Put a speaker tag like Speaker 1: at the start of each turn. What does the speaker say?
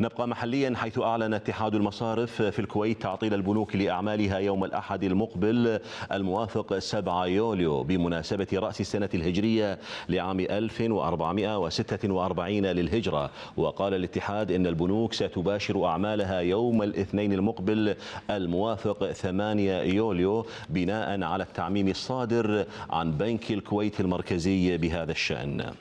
Speaker 1: نبقى محليا حيث أعلن اتحاد المصارف في الكويت تعطيل البنوك لأعمالها يوم الأحد المقبل الموافق 7 يوليو بمناسبة رأس السنة الهجرية لعام 1446 للهجرة وقال الاتحاد إن البنوك ستباشر أعمالها يوم الاثنين المقبل الموافق 8 يوليو بناء على التعميم الصادر عن بنك الكويت المركزي بهذا الشأن